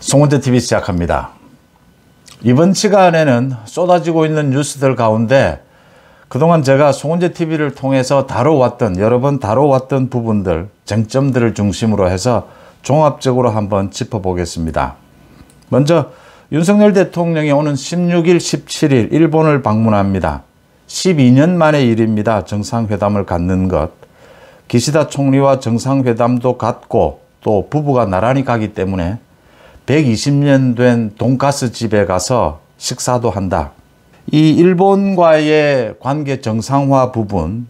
송원재 TV 시작합니다. 이번 시간에는 쏟아지고 있는 뉴스들 가운데 그동안 제가 송원재 TV를 통해서 다뤄왔던 여러 번 다뤄왔던 부분들 쟁점들을 중심으로 해서 종합적으로 한번 짚어보겠습니다. 먼저 윤석열 대통령이 오는 16일, 17일 일본을 방문합니다. 12년 만의 일입니다. 정상회담을 갖는 것. 기시다 총리와 정상회담도 갖고 또 부부가 나란히 가기 때문에 120년 된 돈가스 집에 가서 식사도 한다. 이 일본과의 관계 정상화 부분,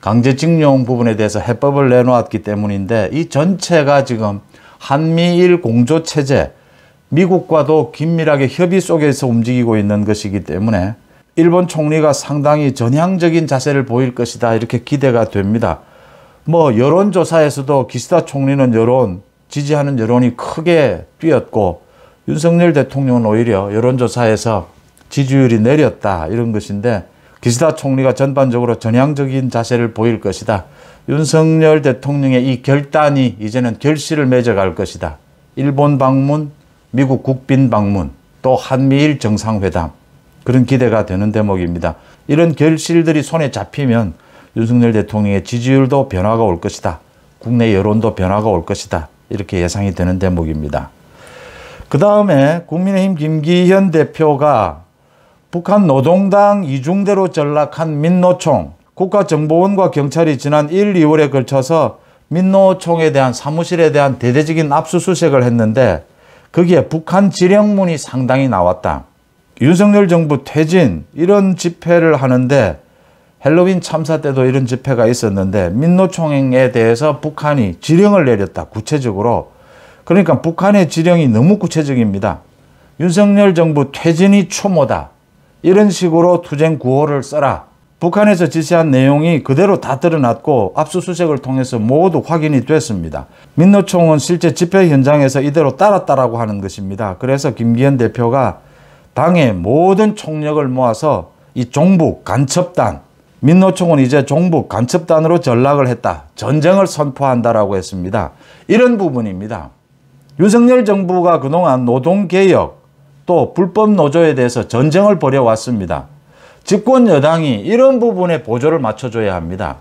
강제징용 부분에 대해서 해법을 내놓았기 때문인데 이 전체가 지금 한미일 공조체제, 미국과도 긴밀하게 협의 속에서 움직이고 있는 것이기 때문에 일본 총리가 상당히 전향적인 자세를 보일 것이다 이렇게 기대가 됩니다. 뭐 여론조사에서도 기시다 총리는 여론 지지하는 여론이 크게 뛰었고 윤석열 대통령은 오히려 여론조사에서 지지율이 내렸다 이런 것인데 기시다 총리가 전반적으로 전향적인 자세를 보일 것이다. 윤석열 대통령의 이 결단이 이제는 결실을 맺어갈 것이다. 일본 방문, 미국 국빈 방문, 또 한미일 정상회담 그런 기대가 되는 대목입니다. 이런 결실들이 손에 잡히면 윤석열 대통령의 지지율도 변화가 올 것이다. 국내 여론도 변화가 올 것이다. 이렇게 예상이 되는 대목입니다. 그 다음에 국민의힘 김기현 대표가 북한 노동당 이중대로 전락한 민노총 국가정보원과 경찰이 지난 1, 2월에 걸쳐서 민노총에 대한 사무실에 대한 대대적인 압수수색을 했는데 거기에 북한 지령문이 상당히 나왔다. 윤석열 정부 퇴진 이런 집회를 하는데 헬로윈 참사 때도 이런 집회가 있었는데 민노총에 행 대해서 북한이 지령을 내렸다. 구체적으로. 그러니까 북한의 지령이 너무 구체적입니다. 윤석열 정부 퇴진이 초모다. 이런 식으로 투쟁 구호를 써라. 북한에서 지시한 내용이 그대로 다 드러났고 압수수색을 통해서 모두 확인이 됐습니다. 민노총은 실제 집회 현장에서 이대로 따랐다라고 하는 것입니다. 그래서 김기현 대표가 당의 모든 총력을 모아서 이 종북 간첩단 민노총은 이제 종북 간첩단으로 전락을 했다. 전쟁을 선포한다라고 했습니다. 이런 부분입니다. 윤석열 정부가 그동안 노동개혁 또 불법 노조에 대해서 전쟁을 벌여왔습니다. 집권 여당이 이런 부분에 보조를 맞춰줘야 합니다.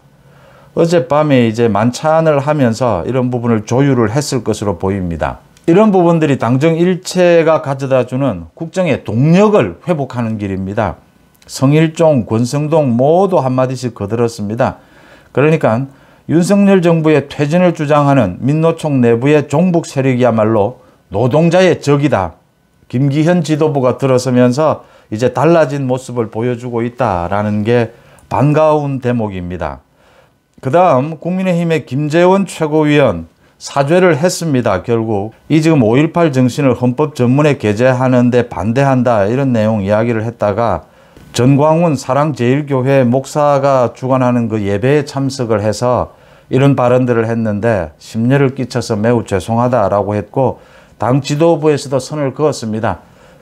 어젯밤에 이제 만찬을 하면서 이런 부분을 조율을 했을 것으로 보입니다. 이런 부분들이 당정 일체가 가져다주는 국정의 동력을 회복하는 길입니다. 성일종, 권성동 모두 한마디씩 거들었습니다. 그러니까 윤석열 정부의 퇴진을 주장하는 민노총 내부의 종북 세력이야말로 노동자의 적이다. 김기현 지도부가 들어서면서 이제 달라진 모습을 보여주고 있다라는 게 반가운 대목입니다. 그 다음 국민의힘의 김재원 최고위원 사죄를 했습니다. 결국 이 지금 5.18 정신을 헌법 전문에 게재하는데 반대한다 이런 내용 이야기를 했다가 전광훈 사랑제일교회 목사가 주관하는 그 예배에 참석을 해서 이런 발언들을 했는데 심려를 끼쳐서 매우 죄송하다라고 했고 당 지도부에서도 선을 그었습니다.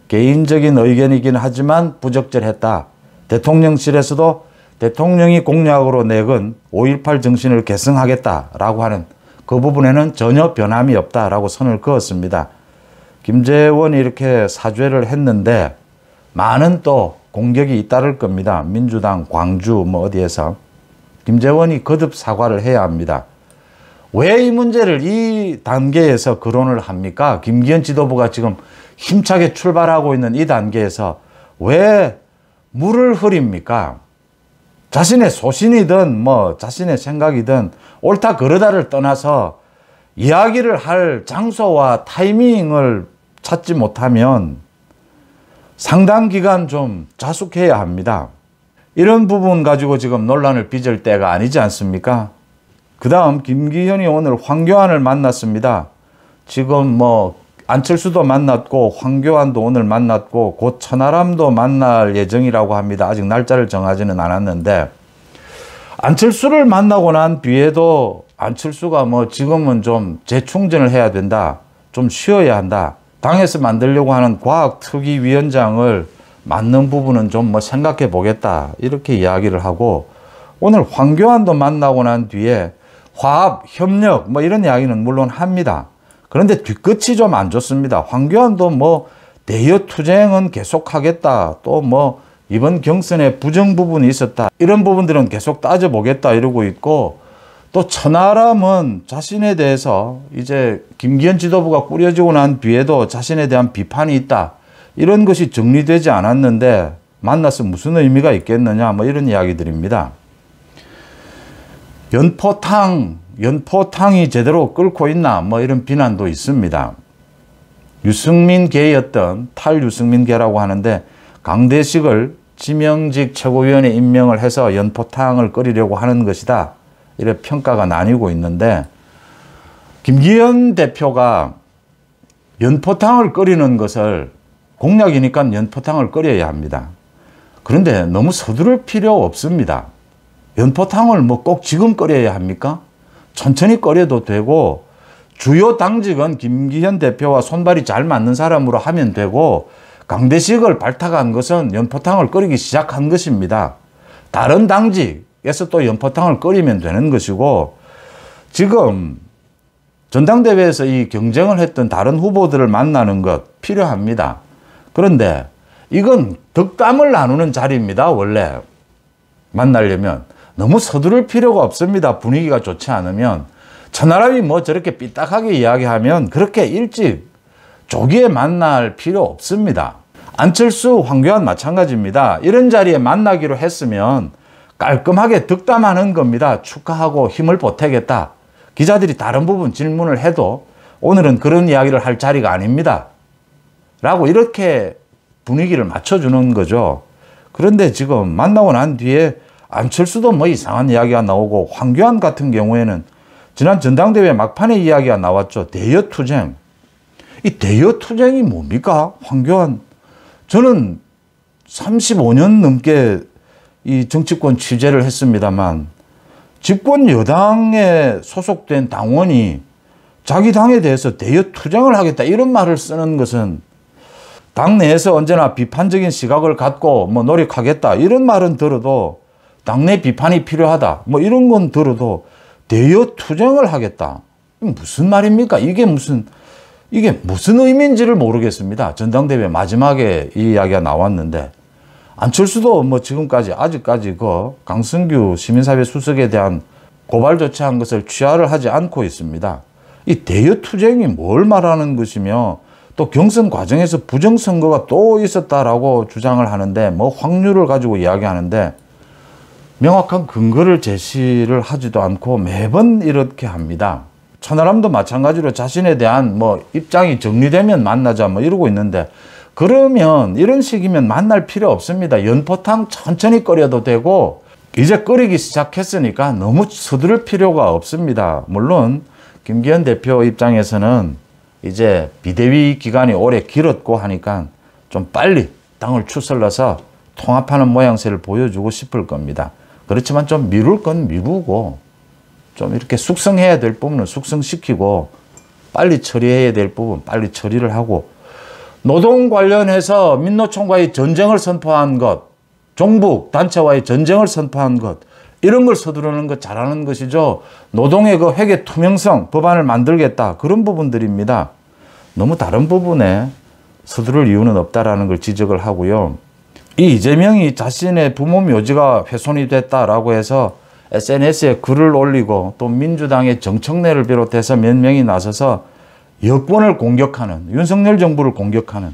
개인적인 의견이긴 하지만 부적절했다. 대통령실에서도 대통령이 공약으로 내건 5.18 정신을 계승하겠다라고 하는 그 부분에는 전혀 변함이 없다라고 선을 그었습니다. 김재원이 이렇게 사죄를 했는데 많은 또 공격이 잇따를 겁니다. 민주당, 광주 뭐 어디에서 김재원이 거듭 사과를 해야 합니다. 왜 이 문제를 이 단계에서 거론을 합니까? 김기현 지도부가 지금 힘차게 출발하고 있는 이 단계에서 왜 물을 흐립니까? 자신의 소신이든 뭐 자신의 생각이든 옳다 그르다를 떠나서 이야기를 할 장소와 타이밍을 찾지 못하면 상당 기간 좀 자숙해야 합니다. 이런 부분 가지고 지금 논란을 빚을 때가 아니지 않습니까? 그 다음 김기현이 오늘 황교안을 만났습니다. 지금 뭐 안철수도 만났고 황교안도 오늘 만났고 곧 천하람도 만날 예정이라고 합니다. 아직 날짜를 정하지는 않았는데 안철수를 만나고 난 뒤에도 안철수가 뭐 지금은 좀 재충전을 해야 된다. 좀 쉬어야 한다. 방에서 만들려고 하는 과학특위위원장을 맞는 부분은 좀 뭐 생각해 보겠다 이렇게 이야기를 하고 오늘 황교안도 만나고 난 뒤에 화합, 협력 뭐 이런 이야기는 물론 합니다. 그런데 뒤끝이 좀 안 좋습니다. 황교안도 뭐 대여 투쟁은 계속하겠다. 또 뭐 이번 경선에 부정 부분이 있었다. 이런 부분들은 계속 따져보겠다 이러고 있고 또 천하람은 자신에 대해서 이제 김기현 지도부가 꾸려지고 난 뒤에도 자신에 대한 비판이 있다. 이런 것이 정리되지 않았는데 만나서 무슨 의미가 있겠느냐 뭐 이런 이야기들입니다. 연포탕, 연포탕이 제대로 끓고 있나 뭐 이런 비난도 있습니다. 유승민계였던 탈유승민계라고 하는데 강대식을 지명직 최고위원회 임명을 해서 연포탕을 끓이려고 하는 것이다. 이런 평가가 나뉘고 있는데 김기현 대표가 연포탕을 끓이는 것을 공약이니까 연포탕을 끓여야 합니다. 그런데 너무 서두를 필요 없습니다. 연포탕을 뭐 꼭 지금 끓여야 합니까? 천천히 끓여도 되고 주요 당직은 김기현 대표와 손발이 잘 맞는 사람으로 하면 되고 강대식을 발탁한 것은 연포탕을 끓이기 시작한 것입니다. 다른 당직, 에서 또 연포탕을 끓이면 되는 것이고 지금 전당대회에서 이 경쟁을 했던 다른 후보들을 만나는 것 필요합니다. 그런데 이건 덕담을 나누는 자리입니다. 원래 만나려면 너무 서두를 필요가 없습니다. 분위기가 좋지 않으면 천하람이 뭐 저렇게 삐딱하게 이야기하면 그렇게 일찍 조기에 만날 필요 없습니다. 안철수 황교안 마찬가지입니다. 이런 자리에 만나기로 했으면 깔끔하게 득담하는 겁니다. 축하하고 힘을 보태겠다. 기자들이 다른 부분 질문을 해도 오늘은 그런 이야기를 할 자리가 아닙니다. 라고 이렇게 분위기를 맞춰주는 거죠. 그런데 지금 만나고 난 뒤에 안철수도 뭐 이상한 이야기가 나오고 황교안 같은 경우에는 지난 전당대회 막판에 이야기가 나왔죠. 대여 투쟁. 이 대여 투쟁이 뭡니까? 황교안. 저는 35년 넘게 이 정치권 취재를 했습니다만 집권 여당에 소속된 당원이 자기 당에 대해서 대여 투쟁을 하겠다 이런 말을 쓰는 것은 당 내에서 언제나 비판적인 시각을 갖고 뭐 노력하겠다 이런 말은 들어도 당내 비판이 필요하다 뭐 이런 건 들어도 대여 투쟁을 하겠다 무슨 말입니까 이게 무슨 이게 무슨 의미인지를 모르겠습니다 전당대회 마지막에 이 이야기가 나왔는데 안철수도 뭐 지금까지 아직까지 그 강승규 시민사회 수석에 대한 고발 조치한 것을 취하를 하지 않고 있습니다. 이 대여투쟁이 뭘 말하는 것이며 또 경선 과정에서 부정선거가 또 있었다라고 주장을 하는데 뭐 확률을 가지고 이야기하는데 명확한 근거를 제시를 하지도 않고 매번 이렇게 합니다. 천하람도 마찬가지로 자신에 대한 뭐 입장이 정리되면 만나자 뭐 이러고 있는데 그러면 이런 식이면 만날 필요 없습니다. 연포탕 천천히 끓여도 되고 이제 끓이기 시작했으니까 너무 서두를 필요가 없습니다. 물론 김기현 대표 입장에서는 이제 비대위 기간이 오래 길었고 하니까 좀 빨리 땅을 추슬러서 통합하는 모양새를 보여주고 싶을 겁니다. 그렇지만 좀 미룰 건 미루고 좀 이렇게 숙성해야 될 부분은 숙성시키고 빨리 처리해야 될 부분 빨리 처리를 하고 노동 관련해서 민노총과의 전쟁을 선포한 것, 종북 단체와의 전쟁을 선포한 것, 이런 걸 서두르는 것 잘하는 것이죠. 노동의 그 회계 투명성 법안을 만들겠다. 그런 부분들입니다. 너무 다른 부분에 서두를 이유는 없다라는 걸 지적을 하고요. 이 이재명이 자신의 부모 묘지가 훼손이 됐다라고 해서 SNS에 글을 올리고 또 민주당의 정청래를 비롯해서 몇 명이 나서서 여권을 공격하는 윤석열 정부를 공격하는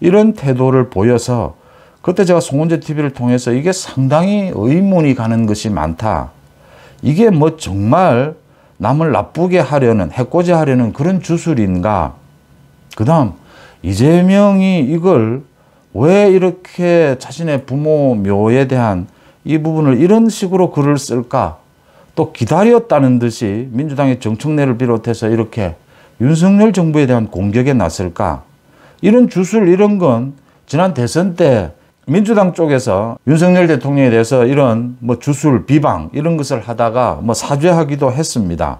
이런 태도를 보여서 그때 제가 송은재 TV를 통해서 이게 상당히 의문이 가는 것이 많다. 이게 뭐 정말 남을 나쁘게 하려는 해코지하려는 그런 주술인가. 그 다음 이재명이 이걸 왜 이렇게 자신의 부모 묘에 대한 이 부분을 이런 식으로 글을 쓸까? 또 기다렸다는 듯이 민주당의 정청래를 비롯해서 이렇게 윤석열 정부에 대한 공격에 나설까? 이런 주술 이런 건 지난 대선 때 민주당 쪽에서 윤석열 대통령에 대해서 이런 뭐 주술 비방 이런 것을 하다가 뭐 사죄하기도 했습니다.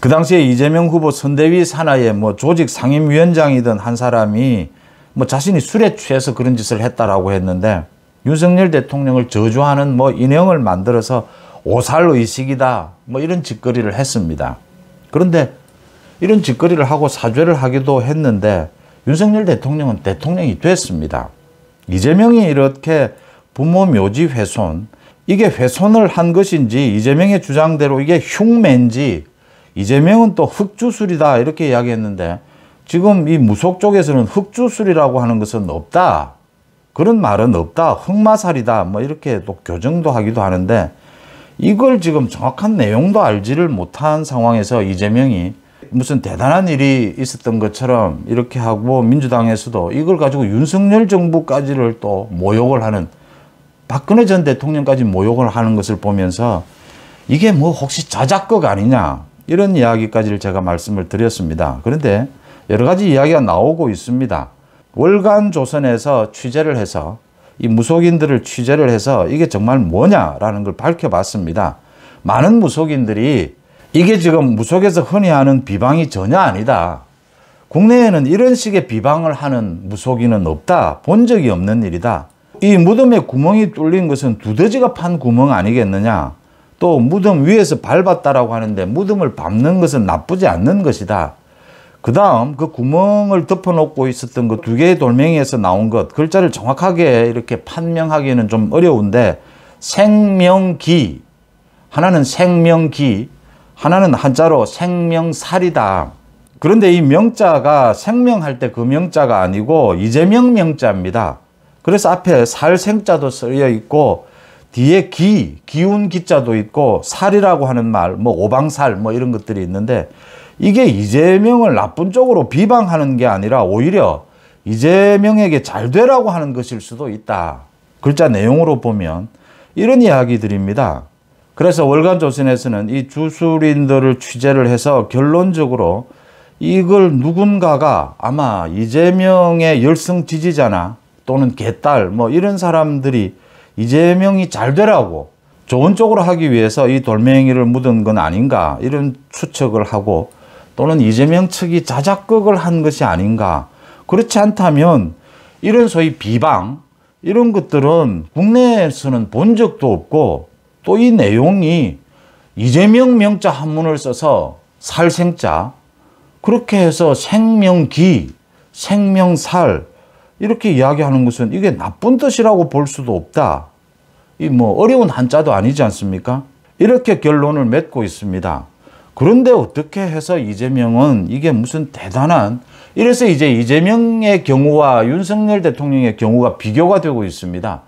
그 당시에 이재명 후보 선대위 산하의 뭐 조직 상임위원장이던 한 사람이 뭐 자신이 술에 취해서 그런 짓을 했다라고 했는데 윤석열 대통령을 저주하는 뭐 인형을 만들어서 오살 의식이다 뭐 이런 짓거리를 했습니다. 그런데 이런 짓거리를 하고 사죄를 하기도 했는데 윤석열 대통령은 대통령이 됐습니다. 이재명이 이렇게 부모 묘지 훼손, 이게 훼손을 한 것인지 이재명의 주장대로 이게 흉맨지 이재명은 또 흑주술이다 이렇게 이야기했는데 지금 이 무속 쪽에서는 흑주술이라고 하는 것은 없다. 그런 말은 없다. 흑마살이다. 뭐 이렇게 또 교정도 하기도 하는데 이걸 지금 정확한 내용도 알지를 못한 상황에서 이재명이 무슨 대단한 일이 있었던 것처럼 이렇게 하고 민주당에서도 이걸 가지고 윤석열 정부까지를 또 모욕을 하는 박근혜 전 대통령까지 모욕을 하는 것을 보면서 이게 뭐 혹시 자작극 아니냐 이런 이야기까지를 제가 말씀을 드렸습니다. 그런데 여러 가지 이야기가 나오고 있습니다. 월간 조선에서 취재를 해서 이 무속인들을 취재를 해서 이게 정말 뭐냐라는 걸 밝혀봤습니다. 많은 무속인들이 이게 지금 무속에서 흔히 하는 비방이 전혀 아니다. 국내에는 이런 식의 비방을 하는 무속인은 없다. 본 적이 없는 일이다. 이 무덤에 구멍이 뚫린 것은 두더지가 판 구멍 아니겠느냐. 또 무덤 위에서 밟았다라고 하는데 무덤을 밟는 것은 나쁘지 않는 것이다. 그 다음 그 구멍을 덮어놓고 있었던 그 두 개의 돌멩이에서 나온 것 글자를 정확하게 이렇게 판명하기는 좀 어려운데 생명기 하나는 생명기 하나는 한자로 생명살이다. 그런데 이 명자가 생명할 때 그 명자가 아니고 이재명 명자입니다. 그래서 앞에 살 생자도 쓰여 있고 뒤에 기, 기운 기자도 있고 살이라고 하는 말, 뭐 오방살 뭐 이런 것들이 있는데 이게 이재명을 나쁜 쪽으로 비방하는 게 아니라 오히려 이재명에게 잘 되라고 하는 것일 수도 있다. 글자 내용으로 보면 이런 이야기들입니다. 그래서 월간 조선에서는 이 주술인들을 취재를 해서 결론적으로 이걸 누군가가 아마 이재명의 열성 지지자나 또는 개딸 뭐 이런 사람들이 이재명이 잘 되라고 좋은 쪽으로 하기 위해서 이 돌멩이를 묻은 건 아닌가 이런 추측을 하고 또는 이재명 측이 자작극을 한 것이 아닌가 그렇지 않다면 이런 소위 비방 이런 것들은 국내에서는 본 적도 없고 또이 내용이 이재명 명자 한문을 써서 살생자 그렇게 해서 생명기, 생명살 이렇게 이야기하는 것은 이게 나쁜 뜻이라고 볼 수도 없다. 이 뭐 어려운 한자도 아니지 않습니까? 이렇게 결론을 맺고 있습니다. 그런데 어떻게 해서 이재명은 이게 무슨 대단한 이래서 이제 이재명의 경우와 윤석열 대통령의 경우가 비교가 되고 있습니다.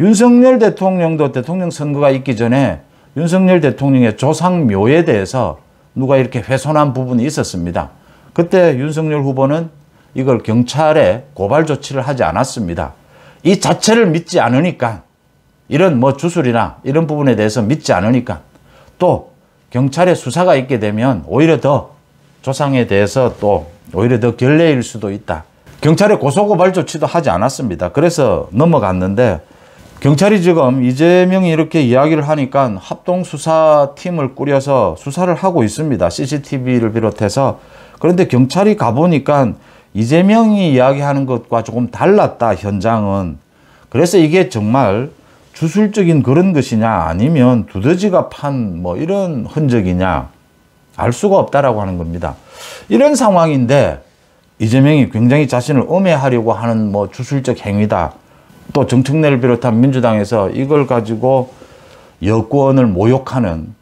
윤석열 대통령도 대통령 선거가 있기 전에 윤석열 대통령의 조상묘에 대해서 누가 이렇게 훼손한 부분이 있었습니다. 그때 윤석열 후보는 이걸 경찰에 고발 조치를 하지 않았습니다. 이 자체를 믿지 않으니까 이런 뭐 주술이나 이런 부분에 대해서 믿지 않으니까 또 경찰의 수사가 있게 되면 오히려 더 조상에 대해서 또 오히려 더 결례일 수도 있다. 경찰의 고소고발 조치도 하지 않았습니다. 그래서 넘어갔는데 경찰이 지금 이재명이 이렇게 이야기를 하니까 합동수사팀을 꾸려서 수사를 하고 있습니다. CCTV를 비롯해서. 그런데 경찰이 가보니까 이재명이 이야기하는 것과 조금 달랐다, 현장은. 그래서 이게 정말 주술적인 그런 것이냐 아니면 두더지가 판 뭐 이런 흔적이냐 알 수가 없다라고 하는 겁니다. 이런 상황인데 이재명이 굉장히 자신을 음해하려고 하는 뭐 주술적 행위다. 또 정청래를 비롯한 민주당에서 이걸 가지고 여권을 모욕하는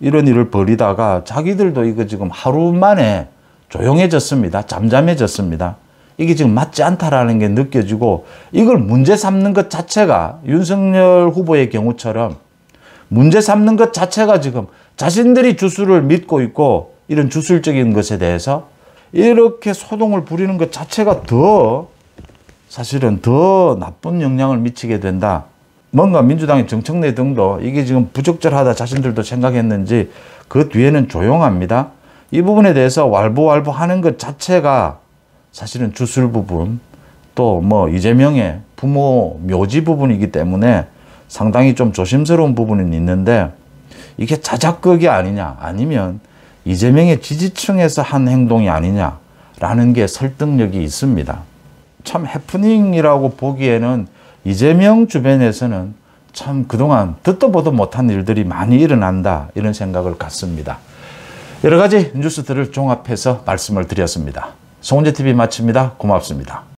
이런 일을 벌이다가 자기들도 이거 지금 하루 만에 조용해졌습니다. 잠잠해졌습니다. 이게 지금 맞지 않다라는 게 느껴지고 이걸 문제 삼는 것 자체가 윤석열 후보의 경우처럼 문제 삼는 것 자체가 지금 자신들이 주술을 믿고 있고 이런 주술적인 것에 대해서 이렇게 소동을 부리는 것 자체가 더 사실은 더 나쁜 영향을 미치게 된다. 뭔가 민주당의 정청 내등도 이게 지금 부적절하다 자신들도 생각했는지 그 뒤에는 조용합니다. 이 부분에 대해서 왈부왈부 하는 것 자체가 사실은 주술 부분 또 뭐 이재명의 부모 묘지 부분이기 때문에 상당히 좀 조심스러운 부분은 있는데 이게 자작극이 아니냐 아니면 이재명의 지지층에서 한 행동이 아니냐라는 게 설득력이 있습니다. 참 해프닝이라고 보기에는 이재명 주변에서는 참 그동안 듣도 보도 못한 일들이 많이 일어난다 이런 생각을 갖습니다. 여러 가지 뉴스들을 종합해서 말씀을 드렸습니다. 송재TV 마칩니다. 고맙습니다.